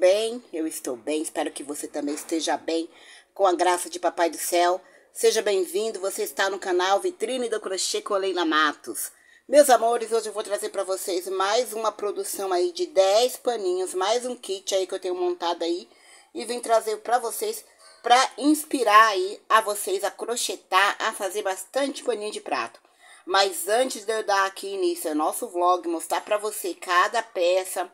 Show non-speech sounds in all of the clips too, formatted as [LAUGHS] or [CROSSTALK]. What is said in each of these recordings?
bem? Eu estou bem, espero que você também esteja bem, com a graça de Papai do Céu. Seja bem-vindo, você está no canal Vitrine do Crochê com Leila Matos. Meus amores, hoje eu vou trazer para vocês mais uma produção aí de 10 paninhos, mais um kit aí que eu tenho montado aí. E vim trazer para vocês, para inspirar aí a vocês a crochetar, a fazer bastante paninho de prato. Mas antes de eu dar aqui início ao nosso vlog, mostrar para você cada peça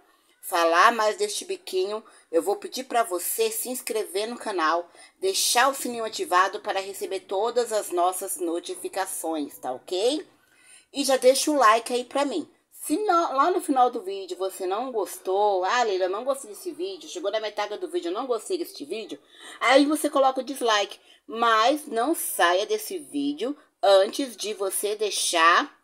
falar mais deste biquinho, eu vou pedir para você se inscrever no canal, deixar o sininho ativado para receber todas as nossas notificações, tá ok? E já deixa o like aí para mim. Se não, lá no final do vídeo você não gostou, ah, Leila, não gostei desse vídeo, chegou na metade do vídeo, não gostei deste vídeo, aí você coloca o dislike. Mas não saia desse vídeo antes de você deixar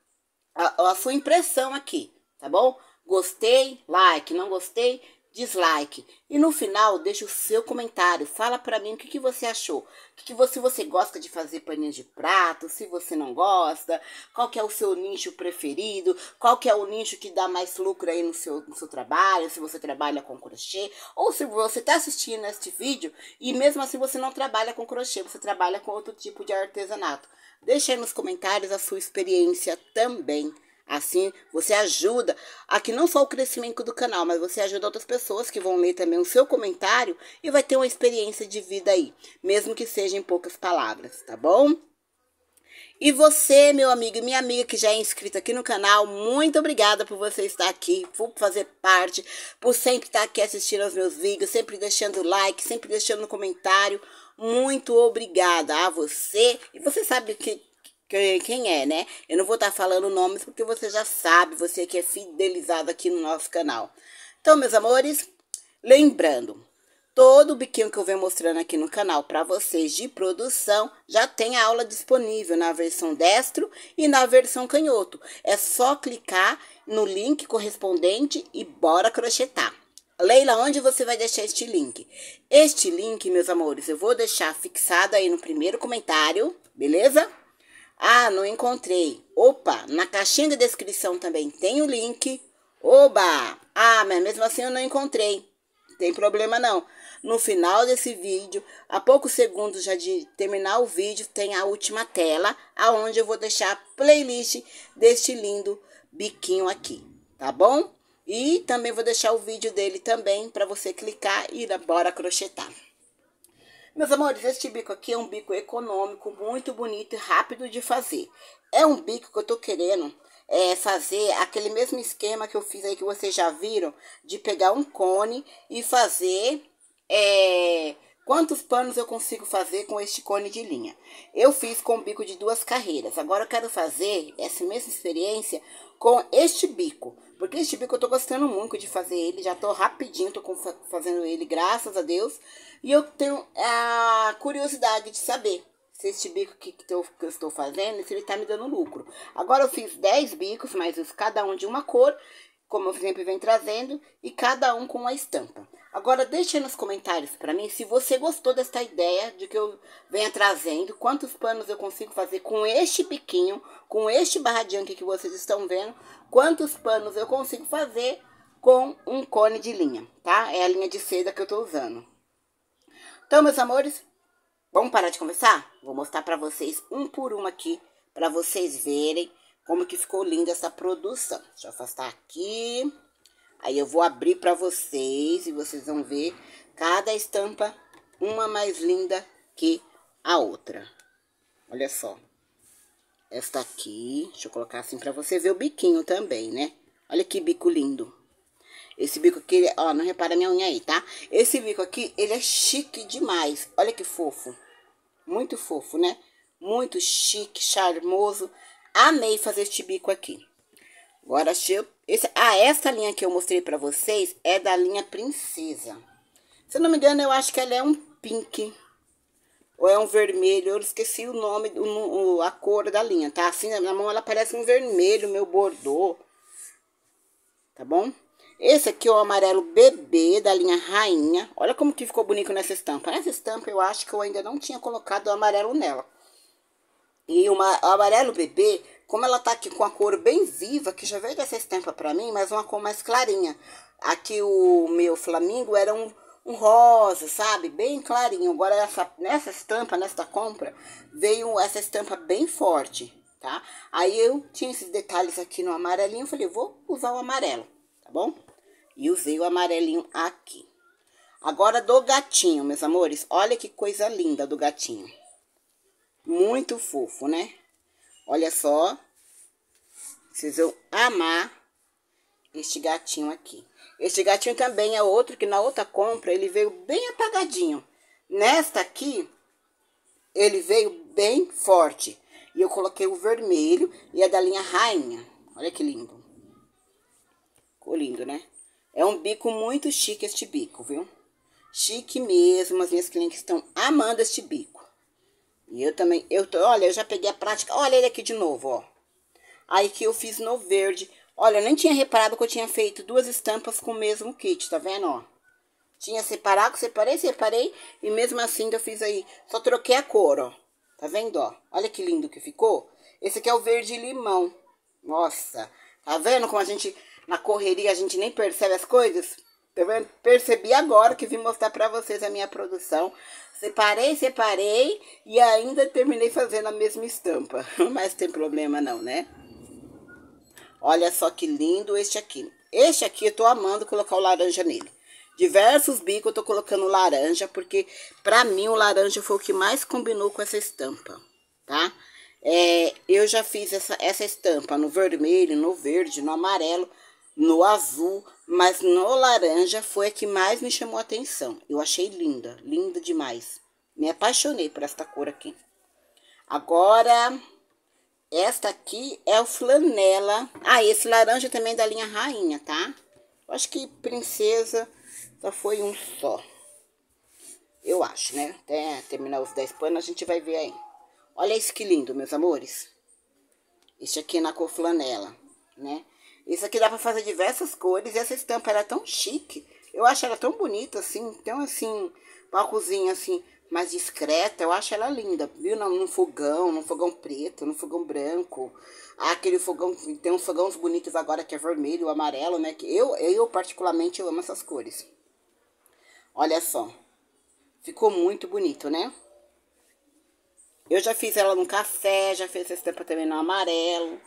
a, a sua impressão aqui, tá bom? Gostei, like. Não gostei, dislike. E no final, deixa o seu comentário. Fala para mim o que, que você achou. que, que você, se você gosta de fazer paninhos de prato, se você não gosta, qual que é o seu nicho preferido, qual que é o nicho que dá mais lucro aí no seu, no seu trabalho, se você trabalha com crochê, ou se você está assistindo este vídeo e mesmo assim você não trabalha com crochê, você trabalha com outro tipo de artesanato. Deixa aí nos comentários a sua experiência também. Assim, você ajuda aqui não só o crescimento do canal, mas você ajuda outras pessoas que vão ler também o seu comentário e vai ter uma experiência de vida aí, mesmo que seja em poucas palavras, tá bom? E você, meu amigo e minha amiga que já é inscrito aqui no canal, muito obrigada por você estar aqui, por fazer parte, por sempre estar aqui assistindo aos meus vídeos, sempre deixando like, sempre deixando comentário. Muito obrigada a você. E você sabe que quem, é, né? Eu não vou estar tá falando nomes porque você já sabe, você que é fidelizado aqui no nosso canal. Então, meus amores, lembrando, todo o biquinho que eu venho mostrando aqui no canal para vocês de produção já tem a aula disponível na versão destro e na versão canhoto. É só clicar no link correspondente e bora crochetar. Leila, onde você vai deixar este link? Este link, meus amores, eu vou deixar fixado aí no primeiro comentário, beleza? Ah, não encontrei. Opa, na caixinha de descrição também tem o link. Oba! Ah, mas mesmo assim eu não encontrei. Tem problema não. No final desse vídeo, a poucos segundos já de terminar o vídeo, tem a última tela, aonde eu vou deixar a playlist deste lindo biquinho aqui, tá bom? E também vou deixar o vídeo dele também para você clicar e ir embora crochetar. Meus amores, este bico aqui é um bico econômico, muito bonito e rápido de fazer. É um bico que eu tô querendo é, fazer aquele mesmo esquema que eu fiz aí, que vocês já viram, de pegar um cone e fazer... É, Quantos panos eu consigo fazer com este cone de linha? Eu fiz com um bico de duas carreiras. Agora eu quero fazer essa mesma experiência com este bico. Porque esse bico tipo eu tô gostando muito de fazer ele, já tô rapidinho, tô fazendo ele, graças a Deus. E eu tenho a curiosidade de saber se este bico que, que, eu, que eu estou fazendo, se ele tá me dando lucro. Agora eu fiz 10 bicos, mas cada um de uma cor, como eu sempre venho trazendo, e cada um com uma estampa. Agora deixe nos comentários para mim se você gostou dessa ideia de que eu venha trazendo, quantos panos eu consigo fazer com este piquinho, com este barra de que vocês estão vendo, quantos panos eu consigo fazer com um cone de linha, tá? É a linha de seda que eu tô usando. Então, meus amores, vamos parar de conversar? Vou mostrar para vocês um por um aqui, para vocês verem como que ficou linda essa produção. Deixa eu afastar aqui. Aí eu vou abrir para vocês e vocês vão ver cada estampa uma mais linda que a outra. Olha só. Esta aqui, deixa eu colocar assim para você ver o biquinho também, né? Olha que bico lindo. Esse bico aqui, ó, não repara minha unha aí, tá? Esse bico aqui, ele é chique demais. Olha que fofo. Muito fofo, né? Muito chique, charmoso. Amei fazer este bico aqui. Agora, achei... Esse... Ah, essa linha que eu mostrei pra vocês é da linha Princesa. Se eu não me engano, eu acho que ela é um pink. Ou é um vermelho. Eu esqueci o nome, o, o, a cor da linha, tá? Assim, na mão ela parece um vermelho, meu bordô. Tá bom? Esse aqui é o amarelo bebê da linha rainha. Olha como que ficou bonito nessa estampa. Nessa estampa eu acho que eu ainda não tinha colocado o amarelo nela. E uma, o amarelo bebê como ela tá aqui com a cor bem viva, que já veio dessa estampa pra mim, mas uma cor mais clarinha. Aqui o meu flamingo era um, um rosa, sabe? Bem clarinho. Agora essa, nessa estampa, nesta compra, veio essa estampa bem forte, tá? Aí eu tinha esses detalhes aqui no amarelinho, falei, vou usar o amarelo, tá bom? E usei o amarelinho aqui. Agora do gatinho, meus amores. Olha que coisa linda do gatinho. Muito fofo, né? Olha só. Vocês vão amar este gatinho aqui. Este gatinho também é outro que na outra compra ele veio bem apagadinho. Nesta aqui, ele veio bem forte. E eu coloquei o vermelho e é da linha Rainha. Olha que lindo. Ficou lindo, né? É um bico muito chique este bico, viu? Chique mesmo. As minhas clientes estão amando este bico. E eu também, eu tô, olha, eu já peguei a prática, olha ele aqui de novo, ó. Aí que eu fiz no verde. Olha, eu nem tinha reparado que eu tinha feito duas estampas com o mesmo kit, tá vendo, ó? Tinha separado, separei, separei, e mesmo assim eu fiz aí, só troquei a cor, ó. Tá vendo, ó? Olha que lindo que ficou. Esse aqui é o verde limão. Nossa, tá vendo como a gente, na correria, a gente nem percebe as coisas? Eu percebi agora que vim mostrar para vocês a minha produção. Separei, separei e ainda terminei fazendo a mesma estampa. [LAUGHS] Mas tem problema não, né? Olha só que lindo este aqui. Este aqui eu tô amando colocar o laranja nele. Diversos bicos eu tô colocando laranja, porque pra mim o laranja foi o que mais combinou com essa estampa, tá? É, eu já fiz essa, essa estampa no vermelho, no verde, no amarelo no azul, mas no laranja foi a que mais me chamou a atenção. Eu achei linda, linda demais. Me apaixonei por esta cor aqui. Agora, esta aqui é o flanela. Ah, esse laranja também é da linha rainha, tá? Eu acho que princesa só foi um só. Eu acho, né? Até terminar os 10 panos, a gente vai ver aí. Olha isso que lindo, meus amores. Este aqui é na cor flanela, né? Isso aqui dá pra fazer diversas cores. E essa estampa era tão chique. Eu acho ela tão bonita, assim. Então, assim, uma cozinha, assim, mais discreta. Eu acho ela linda, viu? Num fogão, num fogão preto, num fogão branco. Ah, aquele fogão, tem uns fogões bonitos agora que é vermelho, amarelo, né? Que eu, eu particularmente, eu amo essas cores. Olha só. Ficou muito bonito, né? Eu já fiz ela no café, já fiz essa estampa também no amarelo.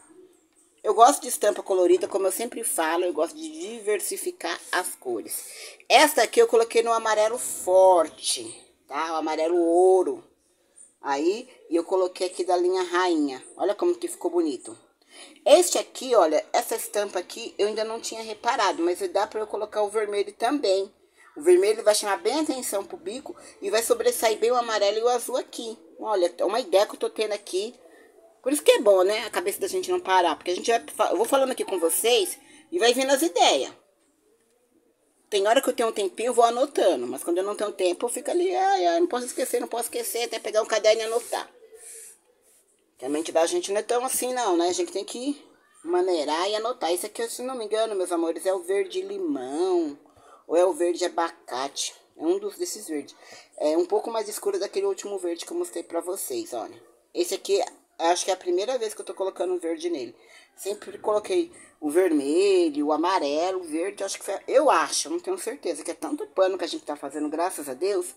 Eu gosto de estampa colorida, como eu sempre falo, eu gosto de diversificar as cores. Esta aqui eu coloquei no amarelo forte, tá? O amarelo ouro. Aí, eu coloquei aqui da linha rainha. Olha como que ficou bonito. Este aqui, olha, essa estampa aqui eu ainda não tinha reparado, mas dá para eu colocar o vermelho também. O vermelho vai chamar bem atenção pro bico e vai sobressair bem o amarelo e o azul aqui. Olha, é uma ideia que eu tô tendo aqui por isso que é bom, né? A cabeça da gente não parar. Porque a gente vai. Eu vou falando aqui com vocês e vai vindo as ideias. Tem hora que eu tenho um tempinho, eu vou anotando. Mas quando eu não tenho tempo, eu fico ali, ai, ai, não posso esquecer, não posso esquecer, até pegar um caderno e anotar. Que a mente da gente não é tão assim, não, né? A gente tem que maneirar e anotar. Isso aqui, se não me engano, meus amores, é o verde limão. Ou é o verde abacate. É um dos desses verdes. É um pouco mais escuro daquele último verde que eu mostrei pra vocês, olha. Esse aqui Acho que é a primeira vez que eu tô colocando verde nele. Sempre coloquei o vermelho, o amarelo, o verde. Acho que foi, eu acho, não tenho certeza, que é tanto pano que a gente tá fazendo, graças a Deus,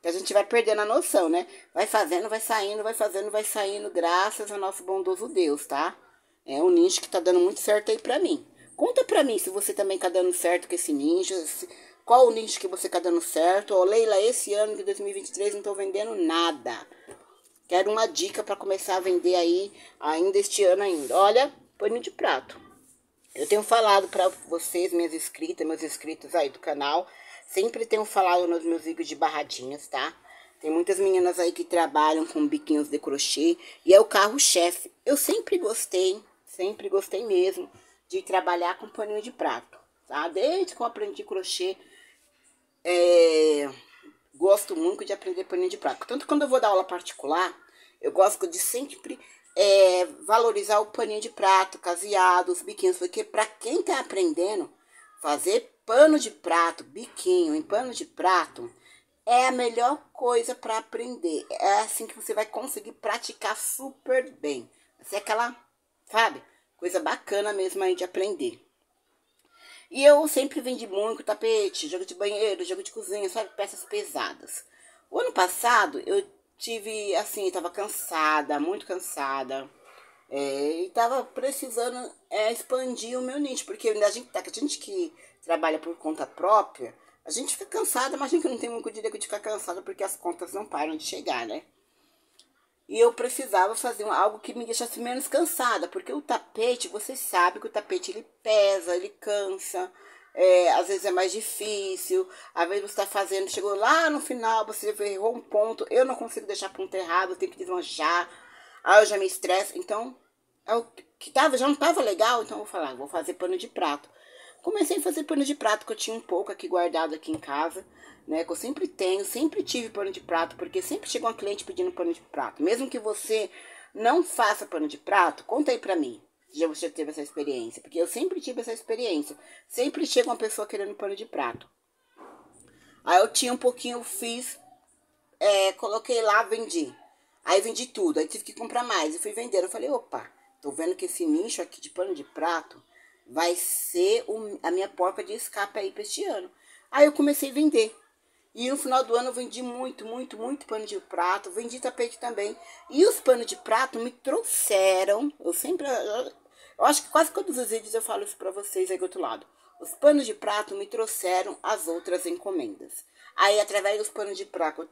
que a gente vai perdendo a noção, né? Vai fazendo, vai saindo, vai fazendo, vai saindo, graças ao nosso bondoso Deus, tá? É um nicho que tá dando muito certo aí pra mim. Conta pra mim se você também tá dando certo com esse nicho, se, qual o nicho que você tá dando certo. Ô, Leila, esse ano de 2023 não tô vendendo nada. Quero uma dica para começar a vender aí ainda este ano ainda. Olha, paninho de prato. Eu tenho falado para vocês, minhas inscritas, meus inscritos aí do canal, sempre tenho falado nos meus vídeos de barradinhas, tá? Tem muitas meninas aí que trabalham com biquinhos de crochê e é o carro-chefe. Eu sempre gostei, sempre gostei mesmo de trabalhar com paninho de prato, tá? Desde que eu aprendi crochê, é, gosto muito de aprender paninho de prato. Tanto quando eu vou dar aula particular, eu gosto de sempre é, valorizar o paninho de prato, caseado, os biquinhos, porque para quem está aprendendo, fazer pano de prato, biquinho em pano de prato é a melhor coisa para aprender. É assim que você vai conseguir praticar super bem. Vai assim, ser é aquela, sabe, coisa bacana mesmo aí de aprender. E eu sempre vendi muito tapete, jogo de banheiro, jogo de cozinha, sabe? Peças pesadas. O ano passado eu tive, assim, estava cansada, muito cansada. É, e tava precisando é, expandir o meu nicho, porque a gente, tá, a gente que trabalha por conta própria, a gente fica cansada, mas a gente não tem muito direito de ficar cansada porque as contas não param de chegar, né? E eu precisava fazer algo que me deixasse menos cansada, porque o tapete, vocês sabem que o tapete ele pesa, ele cansa. É, às vezes é mais difícil, às vezes você está fazendo, chegou lá no final, você errou um ponto, eu não consigo deixar ponto errado, eu tenho que desmanchar, aí eu já me estresso, então, é o que tava, já não estava legal, então eu vou falar, vou fazer pano de prato comecei a fazer pano de prato, que eu tinha um pouco aqui guardado aqui em casa, né? Que eu sempre tenho, sempre tive pano de prato, porque sempre chega uma cliente pedindo pano de prato. Mesmo que você não faça pano de prato, conta aí pra mim. Já você teve essa experiência, porque eu sempre tive essa experiência. Sempre chega uma pessoa querendo pano de prato. Aí eu tinha um pouquinho, eu fiz, é, coloquei lá, vendi. Aí vendi tudo, aí tive que comprar mais e fui vender. Eu falei, opa, tô vendo que esse nicho aqui de pano de prato vai ser o, a minha porta de escape aí para este ano. Aí eu comecei a vender. E no final do ano eu vendi muito, muito, muito pano de prato, vendi tapete também. E os panos de prato me trouxeram, eu sempre, eu, eu acho que quase todos os vídeos eu falo isso para vocês aí do outro lado. Os panos de prato me trouxeram as outras encomendas. Aí, através dos panos de prato,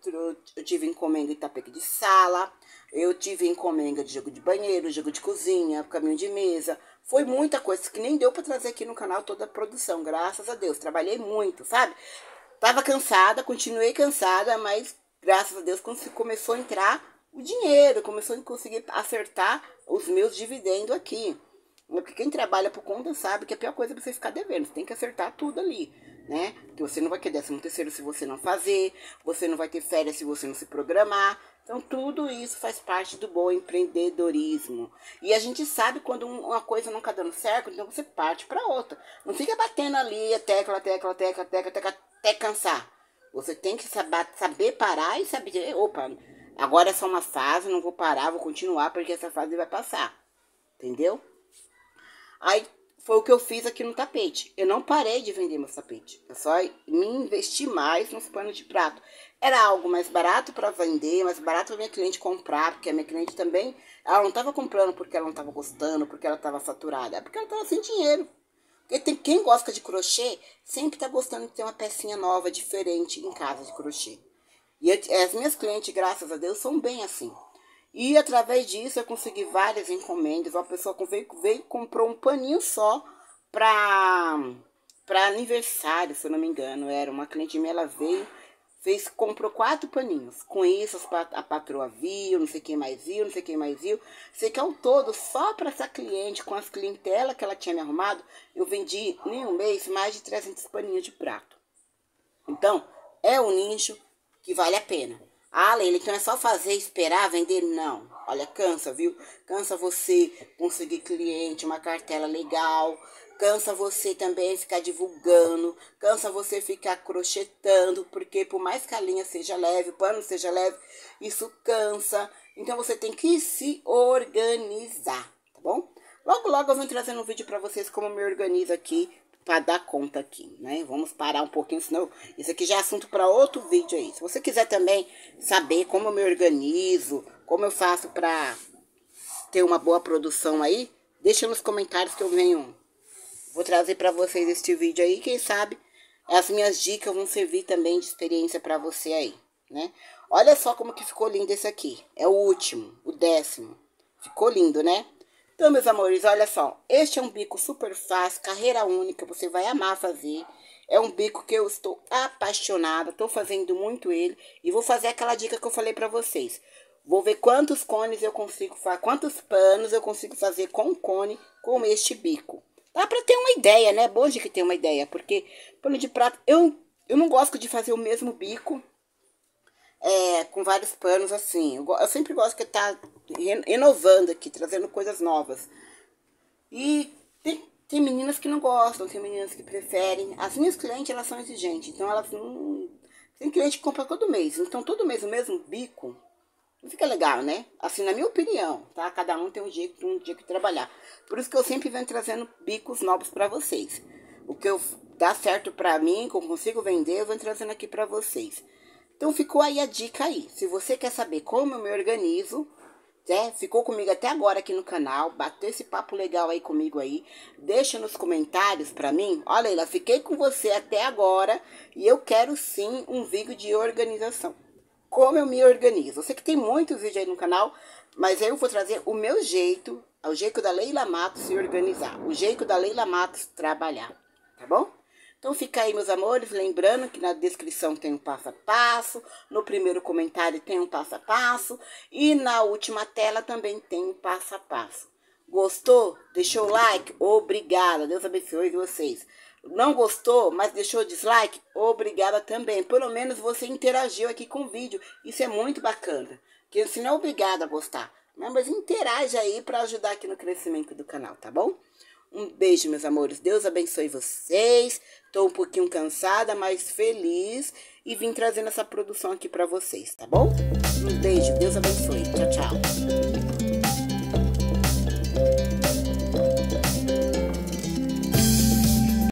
eu tive encomenda de tapete de sala, eu tive encomenda de jogo de banheiro, jogo de cozinha, caminho de mesa. Foi muita coisa que nem deu para trazer aqui no canal toda a produção, graças a Deus. Trabalhei muito, sabe? Tava cansada, continuei cansada, mas graças a Deus começou a entrar o dinheiro, começou a conseguir acertar os meus dividendos aqui. Porque quem trabalha por conta sabe que a pior coisa é você ficar devendo. Você tem que acertar tudo ali, né? Que você não vai ter décimo terceiro se você não fazer. Você não vai ter férias se você não se programar. Então, tudo isso faz parte do bom empreendedorismo. E a gente sabe quando uma coisa não está dando certo, então você parte para outra. Não fica batendo ali a tecla, tecla, tecla, tecla, tecla, até cansar. Você tem que saber parar e saber, opa, agora é só uma fase, não vou parar, vou continuar porque essa fase vai passar. Entendeu? Aí foi o que eu fiz aqui no tapete. Eu não parei de vender meus tapetes. Eu só me investi mais nos panos de prato. Era algo mais barato para vender, mais barato para minha cliente comprar, porque a minha cliente também, ela não estava comprando porque ela não estava gostando, porque ela estava saturada, é porque ela estava sem dinheiro. Porque tem, quem gosta de crochê sempre está gostando de ter uma pecinha nova, diferente em casa de crochê. E eu, as minhas clientes, graças a Deus, são bem assim. E através disso eu consegui várias encomendas. Uma pessoa veio, veio comprou um paninho só para pra aniversário, se eu não me engano, era uma cliente minha, ela veio, fez, comprou quatro paninhos. Com isso, a patroa viu, não sei quem mais viu, não sei quem mais viu. Sei que ao todo, só para essa cliente, com as clientelas que ela tinha me arrumado, eu vendi em um mês mais de 300 paninhos de prato. Então, é um nicho que vale a pena. Ah, Leila, então é só fazer, esperar, vender? Não. Olha, cansa, viu? Cansa você conseguir cliente, uma cartela legal. Cansa você também ficar divulgando. Cansa você ficar crochetando. Porque por mais que a linha seja leve, o pano seja leve, isso cansa. Então você tem que se organizar, tá bom? Logo, logo eu vou trazendo um vídeo para vocês como eu me organizo aqui para dar conta aqui, né? Vamos parar um pouquinho, senão isso aqui já é assunto para outro vídeo aí. Se você quiser também saber como eu me organizo, como eu faço para ter uma boa produção aí, deixa nos comentários que eu venho. Vou trazer para vocês este vídeo aí, quem sabe as minhas dicas vão servir também de experiência para você aí, né? Olha só como que ficou lindo esse aqui. É o último, o décimo. Ficou lindo, né? Então, meus amores, olha só. Este é um bico super fácil, carreira única, você vai amar fazer. É um bico que eu estou apaixonada, estou fazendo muito ele. E vou fazer aquela dica que eu falei para vocês. Vou ver quantos cones eu consigo fazer, quantos panos eu consigo fazer com cone com este bico. Dá para ter uma ideia, né? É bom de que ter uma ideia, porque pano de prato... Eu, eu não gosto de fazer o mesmo bico é, com vários panos assim. Eu, eu sempre gosto que tá renovando aqui, trazendo coisas novas. E tem, tem meninas que não gostam, tem meninas que preferem. As minhas clientes, elas são exigentes, então elas não... Tem cliente que compra todo mês, então todo mês o mesmo bico, não fica legal, né? Assim, na minha opinião, tá? Cada um tem um jeito, um jeito de trabalhar. Por isso que eu sempre venho trazendo bicos novos para vocês. O que eu dá certo para mim, que eu consigo vender, eu venho trazendo aqui para vocês. Então ficou aí a dica aí. Se você quer saber como eu me organizo, né? Ficou comigo até agora aqui no canal, bateu esse papo legal aí comigo aí. Deixa nos comentários pra mim. Olha, Leila, fiquei com você até agora e eu quero sim um vídeo de organização. Como eu me organizo. Eu sei que tem muitos vídeos aí no canal, mas eu vou trazer o meu jeito, o jeito da Leila Matos se organizar, o jeito da Leila Matos trabalhar, tá bom? Então fica aí, meus amores, lembrando que na descrição tem um passo a passo, no primeiro comentário tem um passo a passo e na última tela também tem um passo a passo. Gostou? Deixou o like? Obrigada. Deus abençoe vocês. Não gostou, mas deixou dislike? Obrigada também. Pelo menos você interagiu aqui com o vídeo. Isso é muito bacana. Porque você assim, não é obrigada a gostar. Mas interage aí para ajudar aqui no crescimento do canal, tá bom? Um beijo, meus amores. Deus abençoe vocês. Estou um pouquinho cansada, mas feliz. E vim trazendo essa produção aqui para vocês, tá bom? Um beijo. Deus abençoe. Tchau, tchau.